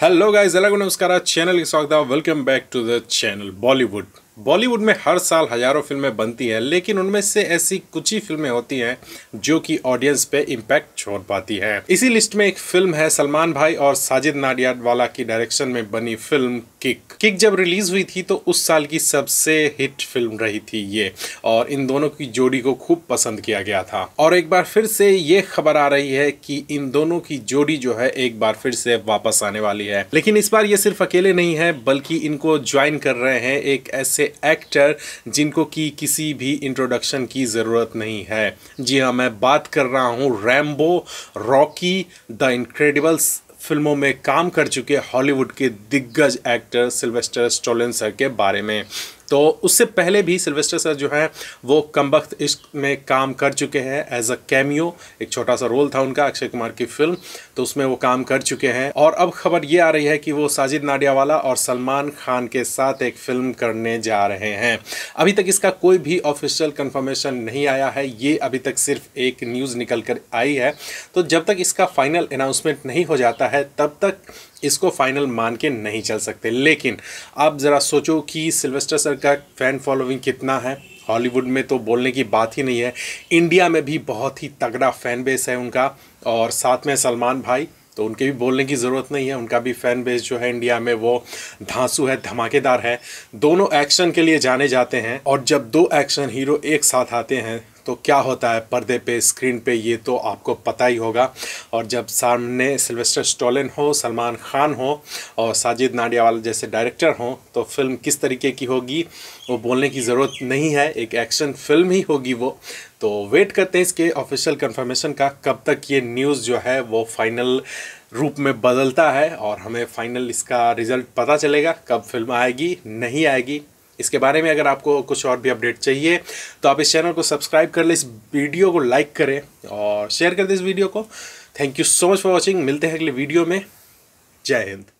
hello guys ಎಲ್ಲರಿಗೂ ನಮಸ್ಕಾರ ಚಾನಲ್ಗೆ ಸ್ವಾಗತ welcome back to the channel Bollywood Bollywood में हर साल हज़ारों फिल्में बनती हैं लेकिन उनमें से ऐसी कुछ ही फिल्में होती हैं जो कि ऑडियंस पे इम्पैक्ट छोड़ पाती हैं इसी लिस्ट में एक फिल्म है सलमान भाई और साजिद वाला की डायरेक्शन में बनी फिल्म किक किक जब रिलीज हुई थी तो उस साल की सबसे हिट फिल्म रही थी ये और इन दोनों की जोड़ी को खूब पसंद किया गया था और एक बार फिर से ये खबर आ रही है कि इन दोनों की जोड़ी जो है एक बार फिर से वापस आने वाली है लेकिन इस बार ये सिर्फ अकेले नहीं है बल्कि इनको ज्वाइन कर रहे हैं एक ऐसे एक्टर जिनको कि किसी भी इंट्रोडक्शन की ज़रूरत नहीं है जी हाँ मैं बात कर रहा हूँ रैम्बो रॉकी द इनक्रेडिबल्स फिल्मों में काम कर चुके हॉलीवुड के दिग्गज एक्टर सिल्वेस्टर स्टोलेंसर के बारे में तो उससे पहले भी सिल्वेस्टर सर जो हैं वो कम वक्त इश्क में काम कर चुके हैं एज अ कैमियो एक छोटा सा रोल था उनका अक्षय कुमार की फिल्म तो उसमें वो काम कर चुके हैं और अब खबर ये आ रही है कि वो साजिद नाडियावाला और सलमान खान के साथ एक फिल्म करने जा रहे हैं अभी तक इसका कोई भी ऑफिशियल कन्फर्मेशन नहीं आया है ये अभी तक सिर्फ एक न्यूज़ निकल कर आई है तो जब तक इसका फाइनल अनाउंसमेंट नहीं हो जाता है तब तक इसको फाइनल मान के नहीं चल सकते लेकिन आप ज़रा सोचो कि सिल्वेस्टर सर का फ़ैन फॉलोइंग कितना है हॉलीवुड में तो बोलने की बात ही नहीं है इंडिया में भी बहुत ही तगड़ा फ़ैन बेस है उनका और साथ में सलमान भाई तो उनके भी बोलने की ज़रूरत नहीं है उनका भी फ़ैन बेस जो है इंडिया में वो धांसू है धमाकेदार है दोनों एक्शन के लिए जाने जाते हैं और जब दो एक्शन हीरो एक साथ आते हैं तो क्या होता है पर्दे पे स्क्रीन पे ये तो आपको पता ही होगा और जब सामने सिल्वेस्टर स्टोलिन हो सलमान खान हो और साजिद नाडियावाल जैसे डायरेक्टर हों तो फिल्म किस तरीके की होगी वो बोलने की ज़रूरत नहीं है एक एक्शन फिल्म ही होगी वो तो वेट करते हैं इसके ऑफिशियल कन्फर्मेशन का कब तक ये न्यूज़ जो है वो फाइनल रूप में बदलता है और हमें फाइनल इसका रिज़ल्ट पता चलेगा कब फिल्म आएगी नहीं आएगी इसके बारे में अगर आपको कुछ और भी अपडेट चाहिए तो आप इस चैनल को सब्सक्राइब कर लें इस वीडियो को लाइक करें और शेयर कर दें इस वीडियो को thank you so much for watching मिलते हैं अगले वीडियो में जय हिंद